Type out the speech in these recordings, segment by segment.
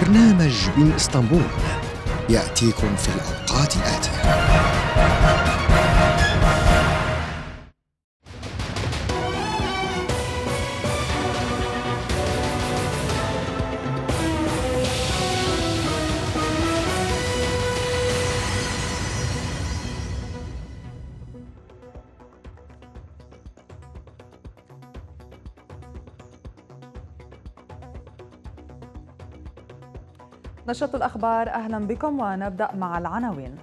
برنامج من اسطنبول ياتيكم في الاوقات الاتيه نشرة الأخبار أهلا بكم ونبدأ مع العناوين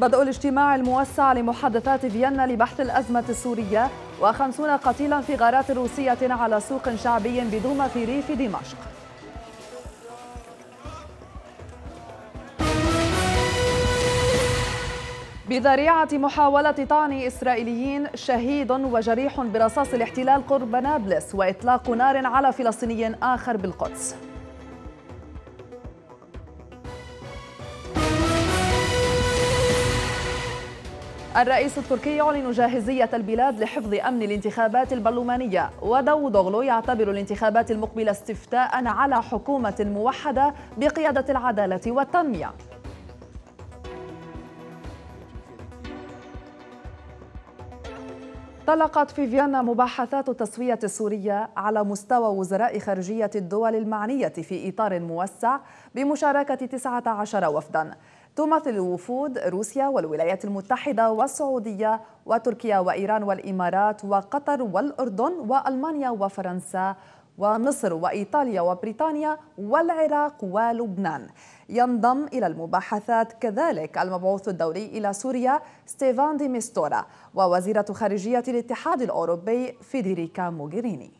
بدء الاجتماع الموسع لمحادثات فيينا لبحث الأزمة السورية وخمسون قتيلا في غارات روسية على سوق شعبي بدوما في ريف دمشق بذريعة محاولة طعن إسرائيليين شهيد وجريح برصاص الاحتلال قرب نابلس وإطلاق نار على فلسطيني آخر بالقدس الرئيس التركي يعلن جاهزية البلاد لحفظ أمن الانتخابات البرلمانية دوغلو يعتبر الانتخابات المقبلة استفتاء على حكومة موحدة بقيادة العدالة والتنمية طلقت في فيينا مباحثات التسوية السورية على مستوى وزراء خارجية الدول المعنية في إطار موسع بمشاركة 19 وفداً تمثل الوفود روسيا والولايات المتحدة والسعودية وتركيا وإيران والإمارات وقطر والأردن وألمانيا وفرنسا ومصر وإيطاليا وبريطانيا والعراق ولبنان ينضم إلى المباحثات كذلك المبعوث الدولي إلى سوريا ستيفان دي ميستورا ووزيرة خارجية الاتحاد الأوروبي فيدريكا موغيريني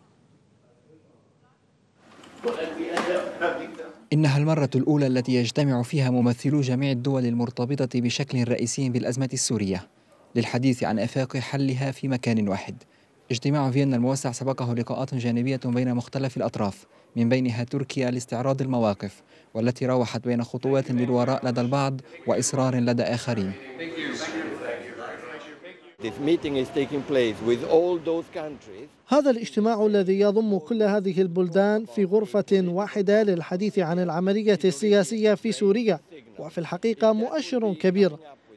إنها المرة الأولى التي يجتمع فيها ممثلو جميع الدول المرتبطة بشكل رئيسي بالأزمة السورية للحديث عن آفاق حلها في مكان واحد اجتماع فيينا الموسع سبقه لقاءات جانبية بين مختلف الأطراف من بينها تركيا لاستعراض المواقف والتي راوحت بين خطوات للوراء لدى البعض وإصرار لدى آخرين هذا الاجتماع الذي يضم كل هذه البلدان في غرفة واحدة للحديث عن العملية السياسية في سوريا وفي الحقيقة مؤشر كبير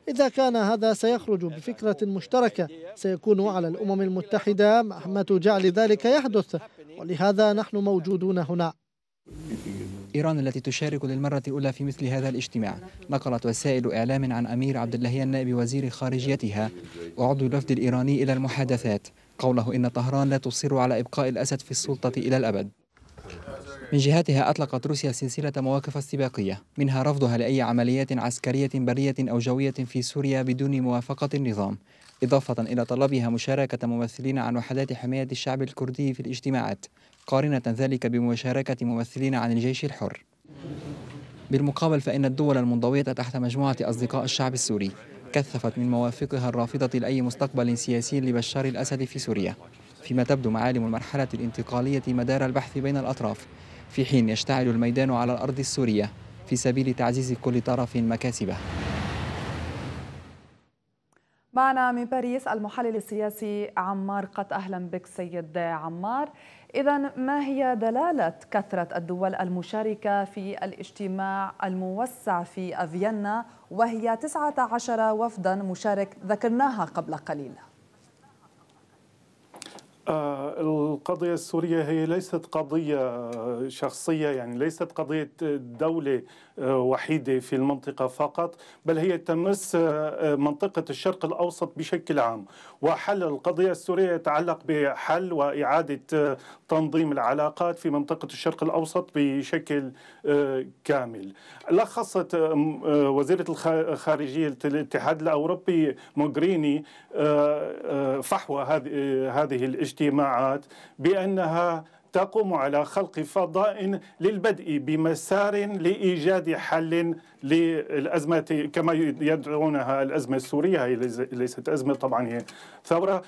إذا كان هذا سيخرج بفكرة مشتركة سيكون على الأمم المتحدة مهمة جعل ذلك يحدث ولهذا نحن موجودون هنا إيران التي تشارك للمرة الأولى في مثل هذا الاجتماع نقلت وسائل إعلام عن أمير عبد اللهيان نائب وزير خارجيتها وعضو الوفد الإيراني إلى المحادثات قوله إن طهران لا تصر على إبقاء الأسد في السلطة إلى الأبد من جهتها أطلقت روسيا سلسلة مواقف استباقية منها رفضها لأي عمليات عسكرية برية أو جوية في سوريا بدون موافقة النظام إضافة إلى طلبها مشاركة ممثلين عن وحدات حماية الشعب الكردي في الاجتماعات قارنة ذلك بمشاركة ممثلين عن الجيش الحر بالمقابل فإن الدول المنضوية تحت مجموعة أصدقاء الشعب السوري كثفت من موافقها الرافضة لأي مستقبل سياسي لبشار الأسد في سوريا فيما تبدو معالم المرحلة الانتقالية مدار البحث بين الأطراف في حين يشتعل الميدان على الأرض السورية في سبيل تعزيز كل طرف مكاسبه معنا من باريس المحلل السياسي عمار قط أهلا بك سيد عمار إذا ما هي دلالة كثرة الدول المشاركة في الاجتماع الموسع في فيينا وهي 19 وفدا مشارك ذكرناها قبل قليل؟ القضية السورية هي ليست قضية شخصية يعني ليست قضية دولة آه، وحيدة في المنطقة فقط بل هي تمس آه، آه، منطقة الشرق الأوسط بشكل عام وحل القضية السورية يتعلق بحل وإعادة تنظيم العلاقات في منطقة الشرق الأوسط بشكل كامل لخصت وزيرة الخارجية الاتحاد الأوروبي موغريني فحوى هذه الاجتماعات الصناعات بانها تقوم على خلق فضاء للبدء بمسار لايجاد حل للازمه كما يدعونها الازمه السوريه هي ليست ازمه طبعا هي ثوره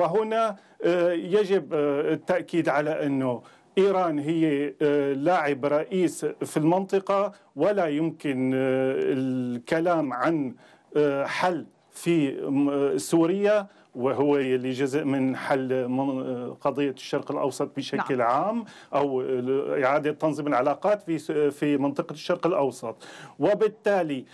وهنا آه، يجب آه، التاكيد على انه ايران هي آه، لاعب رئيس في المنطقه ولا يمكن الكلام عن حل في سوريا وهو يلي جزء من حل قضية الشرق الأوسط بشكل نعم. عام أو إعادة تنظيم العلاقات في في منطقة الشرق الأوسط وبالتالي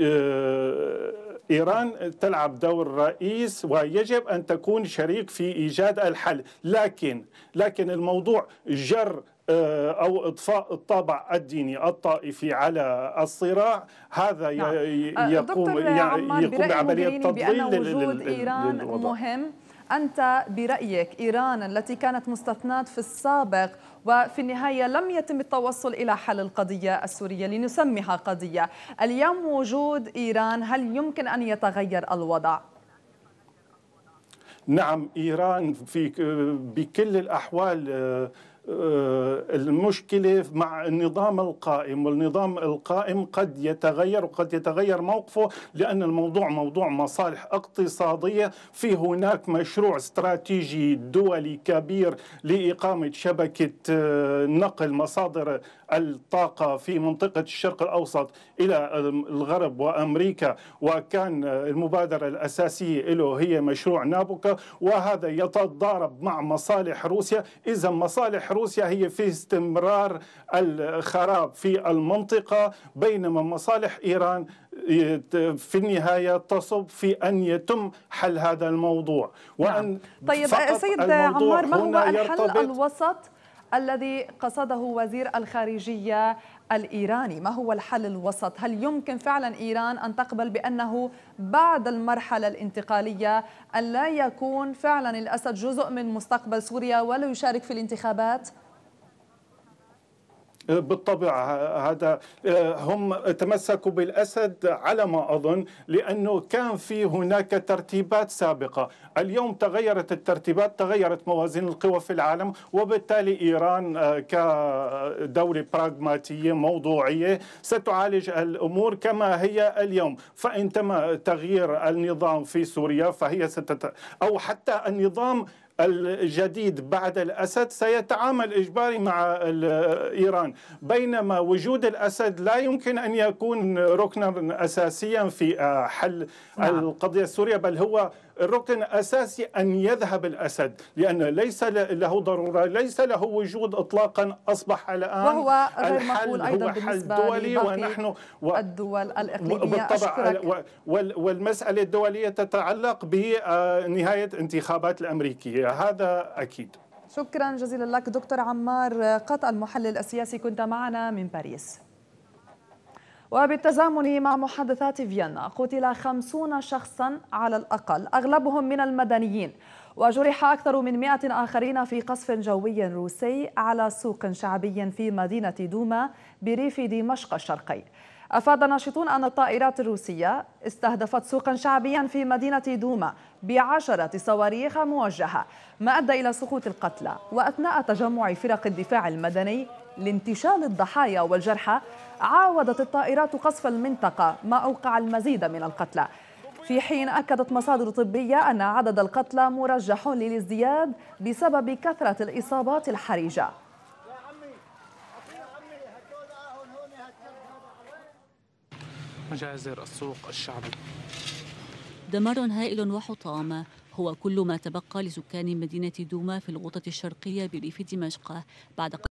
آه، إيران تلعب دور رئيس ويجب أن تكون شريك في إيجاد الحل لكن لكن الموضوع جر آه، او اضفاء الطابع الديني الطائفي على الصراع هذا نعم. آه، يقوم يعني يقوم بعمليه تضليل وجود ايران للوضع. مهم انت برايك ايران التي كانت مستثناه في السابق وفي النهاية لم يتم التوصل إلى حل القضية السورية لنسميها قضية اليوم وجود إيران هل يمكن أن يتغير الوضع؟ نعم إيران في بكل الأحوال آه، آه، المشكلة مع النظام القائم والنظام القائم قد يتغير وقد يتغير موقفه لأن الموضوع موضوع مصالح اقتصادية في هناك مشروع استراتيجي دولي كبير لإقامة شبكة آه، نقل مصادر الطاقة في منطقة الشرق الأوسط إلى الغرب وأمريكا وكان المبادرة الأساسية له هي مشروع نابوكا وهذا يتضارب مع مصالح روسيا إذا مصالح روسيا هي في استمرار الخراب في المنطقة بينما مصالح إيران في النهايه تصب في ان يتم حل هذا الموضوع وان نعم. طيب سيد عمار ما هو الحل الوسط الذي قصده وزير الخارجية الإيراني ما هو الحل الوسط؟ هل يمكن فعلا إيران أن تقبل بأنه بعد المرحلة الانتقالية أن لا يكون فعلا الأسد جزء من مستقبل سوريا ولا يشارك في الانتخابات؟ بالطبع هذا آه، هم تمسكوا بالاسد على ما اظن لانه كان في هناك ترتيبات سابقه، اليوم تغيرت الترتيبات، تغيرت موازين القوى في العالم وبالتالي ايران آه، كدوله براغماتيه موضوعيه ستعالج الامور كما هي اليوم، فان تم تغيير النظام في سوريا فهي ستت او حتى النظام الجديد بعد الأسد سيتعامل إجباري مع إيران بينما وجود الأسد لا يمكن أن يكون ركنا أساسيا في حل نعم. القضية السورية بل هو الركن الاساسي أن يذهب الأسد لأن ليس له ضرورة ليس له وجود إطلاقا أصبح الآن وهو غير مقبول أيضا هو حل دولي ونحن و... الدول الإقليمية بالطبع وال... والمسألة الدولية تتعلق بنهاية آه، انتخابات الأمريكية هذا أكيد شكرا جزيلا لك دكتور عمار قط المحلل السياسي كنت معنا من باريس وبالتزامن مع محادثات فيينا قتل خمسون شخصا على الأقل أغلبهم من المدنيين وجرح أكثر من مئة آخرين في قصف جوي روسي على سوق شعبي في مدينة دوما بريف دمشق الشرقي أفاد ناشطون أن الطائرات الروسية استهدفت سوقا شعبيا في مدينة دوما بعشرة صواريخ موجهة ما أدى إلى سقوط القتلى وأثناء تجمع فرق الدفاع المدني لانتشال الضحايا والجرحى عاودت الطائرات قصف المنطقة ما أوقع المزيد من القتلى في حين أكدت مصادر طبية أن عدد القتلى مرجح للازدياد بسبب كثرة الإصابات الحرجة مجازر السوق الشعبي دمار هائل وحطام هو كل ما تبقى لسكان مدينة دوما في الغوطة الشرقية بريف دمشق بعد